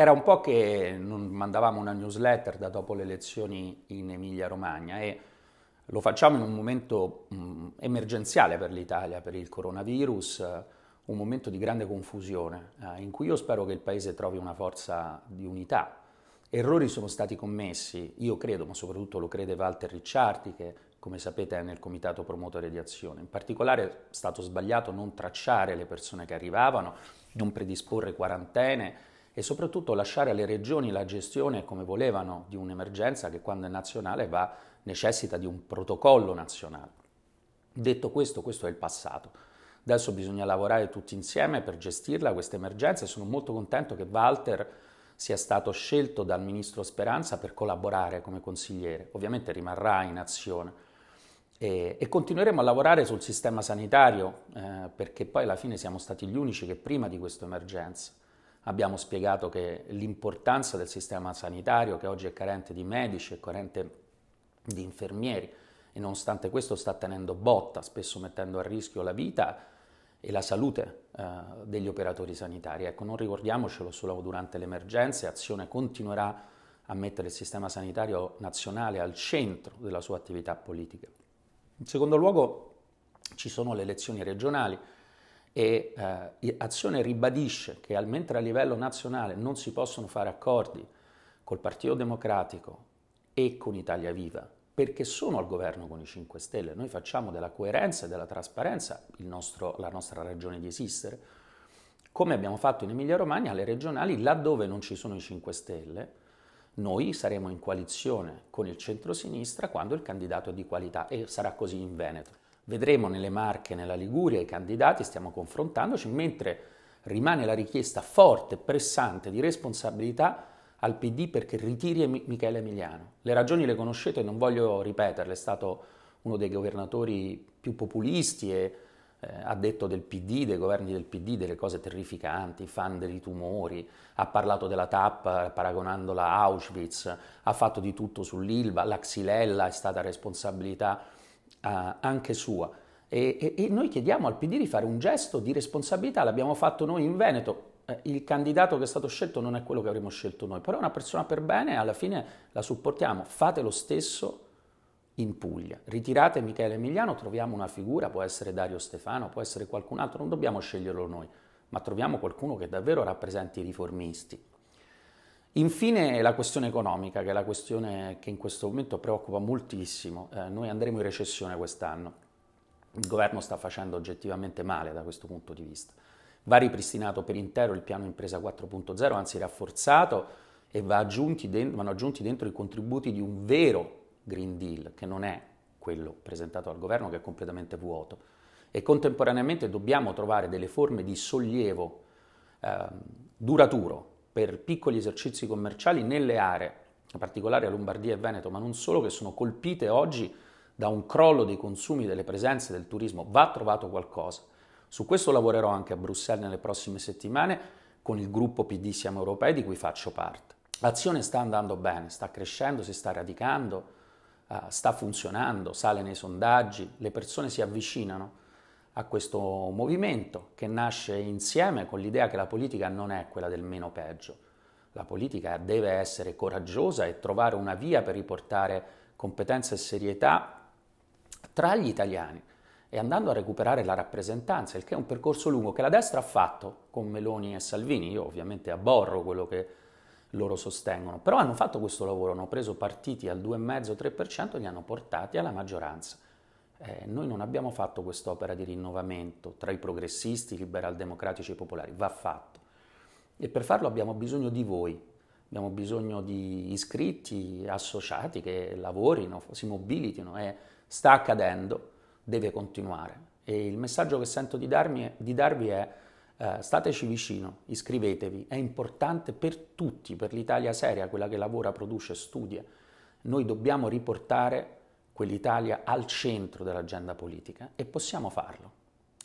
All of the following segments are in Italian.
Era un po' che non mandavamo una newsletter da dopo le elezioni in Emilia-Romagna e lo facciamo in un momento mh, mm, emergenziale per l'Italia, per il coronavirus, un momento di grande confusione, eh, in cui io spero che il Paese trovi una forza di unità. Errori sono stati commessi, io credo, ma soprattutto lo crede Walter Ricciardi, che come sapete è nel comitato promotore di azione. In particolare è stato sbagliato non tracciare le persone che arrivavano, non predisporre quarantene, e soprattutto lasciare alle regioni la gestione come volevano di un'emergenza che quando è nazionale va, necessita di un protocollo nazionale. Detto questo, questo è il passato. Adesso bisogna lavorare tutti insieme per gestirla questa emergenza e sono molto contento che Walter sia stato scelto dal ministro Speranza per collaborare come consigliere. Ovviamente rimarrà in azione e, e continueremo a lavorare sul sistema sanitario eh, perché poi alla fine siamo stati gli unici che prima di questa emergenza Abbiamo spiegato che l'importanza del sistema sanitario, che oggi è carente di medici, è carente di infermieri, e nonostante questo sta tenendo botta, spesso mettendo a rischio la vita e la salute eh, degli operatori sanitari. Ecco, non ricordiamocelo solo durante le emergenze, Azione continuerà a mettere il sistema sanitario nazionale al centro della sua attività politica. In secondo luogo ci sono le elezioni regionali e eh, Azione ribadisce che mentre a livello nazionale non si possono fare accordi col Partito Democratico e con Italia Viva, perché sono al governo con i 5 Stelle, noi facciamo della coerenza e della trasparenza nostro, la nostra ragione di esistere, come abbiamo fatto in Emilia Romagna alle regionali, laddove non ci sono i 5 Stelle, noi saremo in coalizione con il centro-sinistra quando il candidato è di qualità e sarà così in Veneto. Vedremo nelle Marche nella Liguria i candidati, stiamo confrontandoci, mentre rimane la richiesta forte e pressante di responsabilità al PD perché ritiri Michele Emiliano. Le ragioni le conoscete, non voglio ripeterle, è stato uno dei governatori più populisti e eh, detto del PD, dei governi del PD, delle cose terrificanti, fan dei tumori, ha parlato della TAP paragonandola a Auschwitz, ha fatto di tutto sull'Ilva, la Xylella è stata responsabilità anche sua. E, e, e, noi chiediamo al PD di fare un gesto di responsabilità, l'abbiamo fatto noi in Veneto. Eh, il candidato che è stato scelto non è quello che avremmo scelto noi, però è una persona per bene, e alla fine la supportiamo. Fate lo stesso in Puglia. Ritirate Michele Emiliano, troviamo una figura, può essere Dario Stefano, può essere qualcun altro, non dobbiamo sceglierlo noi, ma troviamo qualcuno che davvero rappresenti i riformisti. Infine la questione economica, che è la questione che in questo momento preoccupa moltissimo. Eh, noi andremo in recessione quest'anno. Il governo sta facendo oggettivamente male da questo punto di vista. Va ripristinato per intero il piano impresa 4.0, anzi rafforzato, e va aggiunti dentro, vanno aggiunti dentro i contributi di un vero Green Deal, che non è quello presentato al governo, che è completamente vuoto. E contemporaneamente dobbiamo trovare delle forme di sollievo eh, duraturo per piccoli esercizi commerciali nelle aree, in particolare a Lombardia e Veneto, ma non solo, che sono colpite oggi da un crollo dei consumi, delle presenze del turismo. Va trovato qualcosa. Su questo lavorerò anche a Bruxelles nelle prossime settimane con il gruppo PD Siamo Europei di cui faccio parte. L'azione sta andando bene, sta crescendo, si sta radicando, eh, sta funzionando, sale nei sondaggi, le persone si avvicinano a questo movimento che nasce insieme con l'idea che la politica non è quella del meno peggio. La politica deve essere coraggiosa e trovare una via per riportare competenza e serietà tra gli italiani e andando a recuperare la rappresentanza, il che è un percorso lungo che la destra ha fatto con Meloni e Salvini. Io ovviamente abborro quello che loro sostengono, però hanno fatto questo lavoro, hanno preso partiti al 2,5-3% e li hanno portati alla maggioranza eh, noi non abbiamo fatto quest'opera di rinnovamento tra i progressisti, i liberaldemocratici e i popolari, va fatto. E per farlo abbiamo bisogno di voi, abbiamo bisogno di iscritti, associati che lavorino, si mobilitino e sta accadendo, deve continuare. E il messaggio che sento di, darmi, di darvi è eh, stateci vicino, iscrivetevi, è importante per tutti, per l'Italia seria, quella che lavora, produce, studia. Noi dobbiamo riportare quell'Italia al centro dell'agenda politica e possiamo farlo.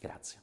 Grazie.